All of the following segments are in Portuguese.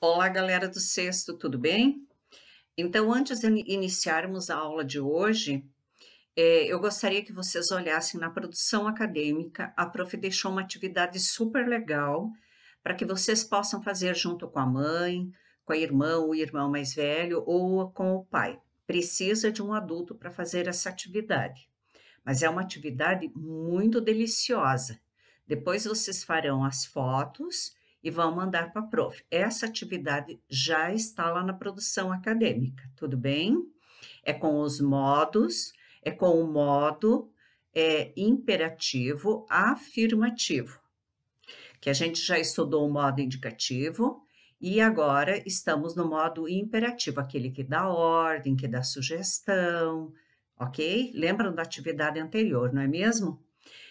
Olá, galera do sexto, tudo bem? Então, antes de iniciarmos a aula de hoje, é, eu gostaria que vocês olhassem na produção acadêmica. A prof deixou uma atividade super legal para que vocês possam fazer junto com a mãe, com a irmã ou irmão mais velho ou com o pai. Precisa de um adulto para fazer essa atividade, mas é uma atividade muito deliciosa. Depois vocês farão as fotos e vão mandar para a prof. Essa atividade já está lá na produção acadêmica, tudo bem? É com os modos, é com o modo é, imperativo afirmativo, que a gente já estudou o modo indicativo e agora estamos no modo imperativo, aquele que dá ordem, que dá sugestão, ok? Lembram da atividade anterior, não é mesmo?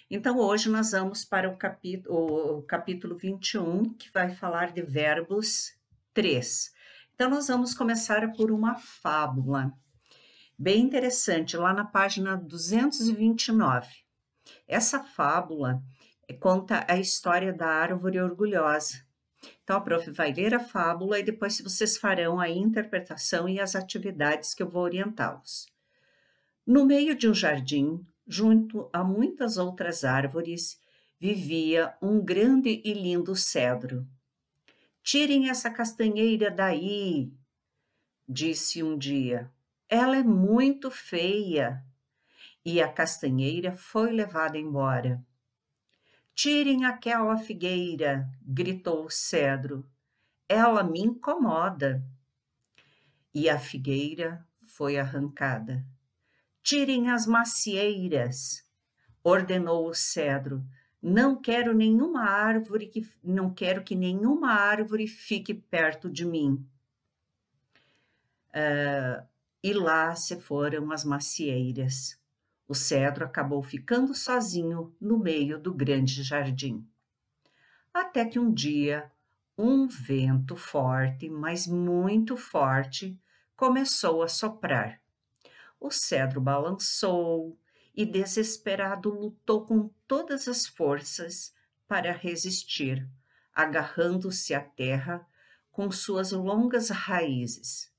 Então, hoje nós vamos para o capítulo, o capítulo 21, que vai falar de verbos 3. Então, nós vamos começar por uma fábula. Bem interessante, lá na página 229. Essa fábula eh, conta a história da árvore orgulhosa. Então, a prof vai ler a fábula e depois vocês farão a interpretação e as atividades que eu vou orientá-los. No meio de um jardim, junto a muitas outras árvores, vivia um grande e lindo cedro. Tirem essa castanheira daí, disse um dia. Ela é muito feia. E a castanheira foi levada embora. Tirem aquela figueira, gritou o cedro. Ela me incomoda. E a figueira foi arrancada. Tirem as macieiras, ordenou o cedro. Não quero nenhuma árvore que não quero que nenhuma árvore fique perto de mim. Uh, e lá se foram as macieiras. O cedro acabou ficando sozinho no meio do grande jardim. Até que um dia, um vento forte, mas muito forte, começou a soprar. O cedro balançou e, desesperado, lutou com todas as forças para resistir, agarrando-se à terra com suas longas raízes.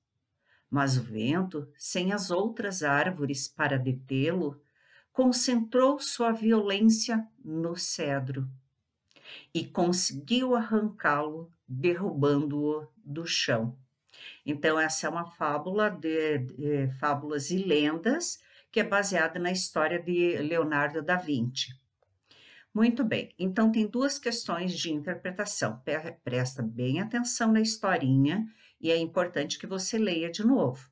Mas o vento, sem as outras árvores para detê-lo, concentrou sua violência no cedro e conseguiu arrancá-lo, derrubando-o do chão. Então, essa é uma fábula de, de fábulas e lendas que é baseada na história de Leonardo da Vinci. Muito bem, então tem duas questões de interpretação. Presta bem atenção na historinha e é importante que você leia de novo.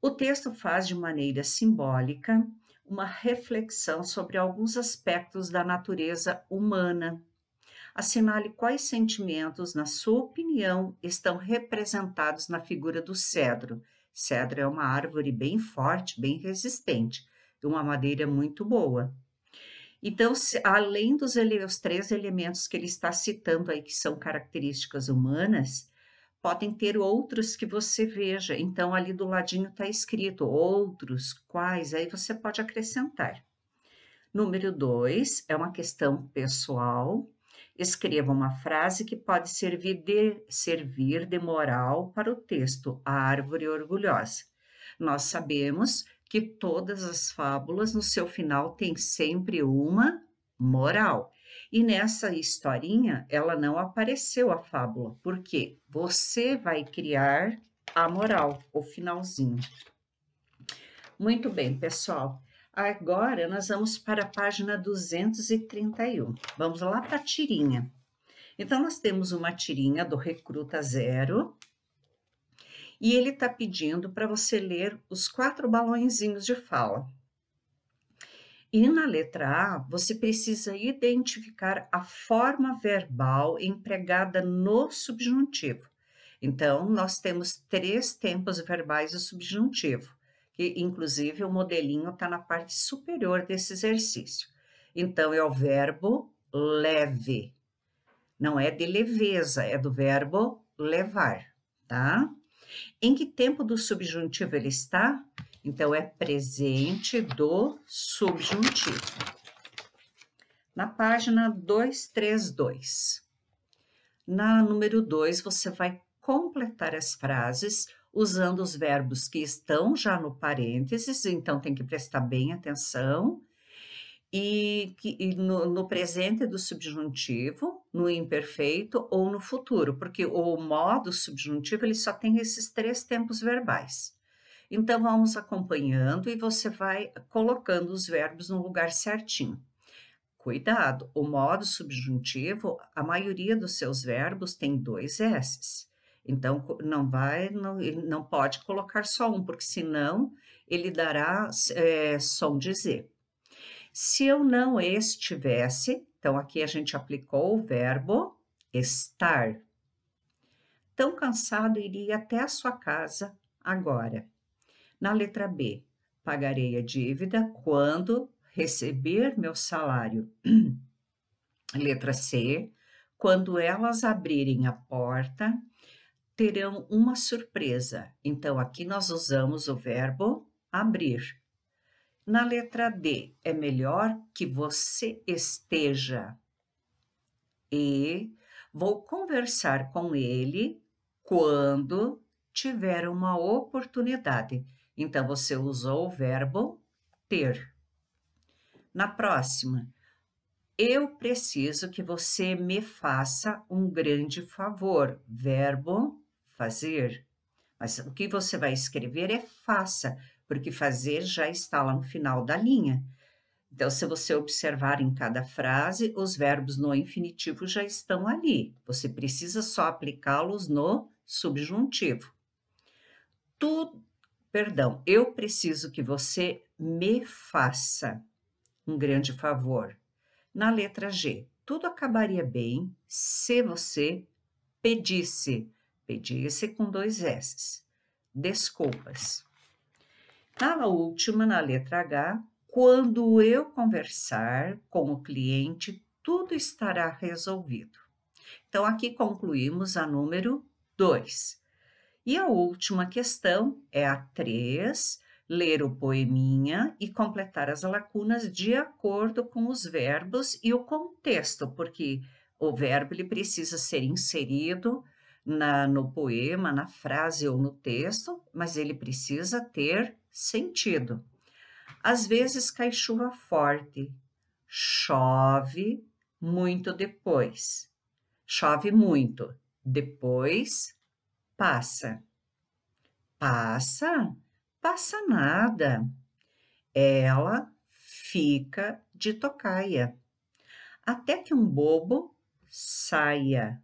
O texto faz de maneira simbólica uma reflexão sobre alguns aspectos da natureza humana assinale quais sentimentos, na sua opinião, estão representados na figura do cedro. Cedro é uma árvore bem forte, bem resistente, uma madeira muito boa. Então, se, além dos ele, os três elementos que ele está citando aí, que são características humanas, podem ter outros que você veja. Então, ali do ladinho está escrito outros, quais, aí você pode acrescentar. Número dois é uma questão pessoal, Escreva uma frase que pode servir de, servir de moral para o texto A Árvore Orgulhosa. Nós sabemos que todas as fábulas, no seu final, têm sempre uma moral. E nessa historinha, ela não apareceu a fábula, porque você vai criar a moral, o finalzinho. Muito bem, pessoal. Agora nós vamos para a página 231. Vamos lá para a tirinha. Então, nós temos uma tirinha do Recruta Zero e ele está pedindo para você ler os quatro balõezinhos de fala. E na letra A, você precisa identificar a forma verbal empregada no subjuntivo. Então, nós temos três tempos verbais do subjuntivo que inclusive o modelinho está na parte superior desse exercício. Então, é o verbo leve. Não é de leveza, é do verbo levar, tá? Em que tempo do subjuntivo ele está? Então, é presente do subjuntivo. Na página 232. Na número 2, você vai completar as frases usando os verbos que estão já no parênteses, então tem que prestar bem atenção. E, que, e no, no, presente do subjuntivo, no imperfeito ou no futuro, porque o modo subjuntivo ele só tem esses três tempos verbais. Então vamos acompanhando e você vai colocando os verbos no lugar certinho. Cuidado, o modo subjuntivo, a maioria dos seus verbos tem dois s's. Então, não vai, não, não pode colocar só um, porque senão ele dará é, som dizer. Se eu não estivesse, então aqui a gente aplicou o verbo estar. Tão cansado iria até a sua casa agora. Na letra B, pagarei a dívida quando receber meu salário. letra C, quando elas abrirem a porta, terão uma surpresa. Então, aqui nós usamos o verbo abrir. Na letra D, é melhor que você esteja. E vou conversar com ele quando tiver uma oportunidade. Então, você usou o verbo ter. Na próxima, eu preciso que você me faça um grande favor. Verbo fazer. Mas o que você vai escrever é faça, porque fazer já está lá no final da linha. Então, se você observar em cada frase, os verbos no infinitivo já estão ali. Você precisa só aplicá-los no subjuntivo. Tu, perdão, eu preciso que você me faça um grande favor. Na letra G, tudo acabaria bem se você pedisse pedia-se com dois s's desculpas. Na última, na letra H, quando eu conversar com o cliente, tudo estará resolvido. Então, aqui concluímos a número 2. E a última questão é a 3, ler o poeminha e completar as lacunas de acordo com os verbos e o contexto, porque o verbo ele precisa ser inserido na, no poema, na frase ou no texto, mas ele precisa ter sentido. Às vezes cai chuva forte, chove muito depois. Chove muito, depois passa. Passa? Passa nada. Ela fica de tocaia, até que um bobo saia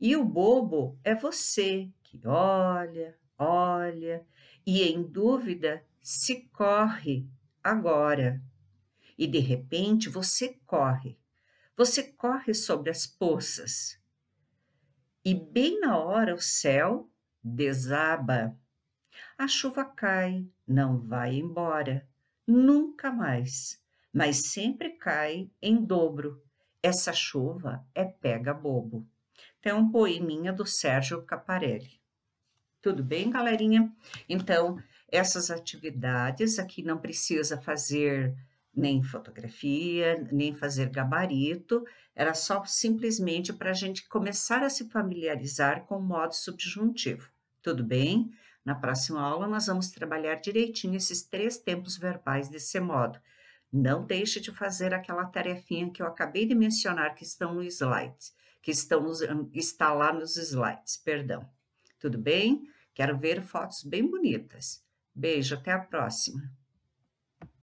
e o bobo é você que olha, olha e em dúvida se corre agora. E de repente você corre. Você corre sobre as poças. E bem na hora o céu desaba. A chuva cai, não vai embora, nunca mais, mas sempre cai em dobro. Essa chuva é pega bobo. Então, é um poeminha do Sérgio Caparelli. Tudo bem, galerinha? Então, essas atividades aqui não precisa fazer nem fotografia, nem fazer gabarito, era só simplesmente para a gente começar a se familiarizar com o modo subjuntivo. Tudo bem? Na próxima aula, nós vamos trabalhar direitinho esses três tempos verbais desse modo. Não deixe de fazer aquela tarefinha que eu acabei de mencionar que estão no slide que estão nos, hum, está lá nos slides, perdão. Tudo bem? Quero ver fotos bem bonitas. Beijo, até a próxima.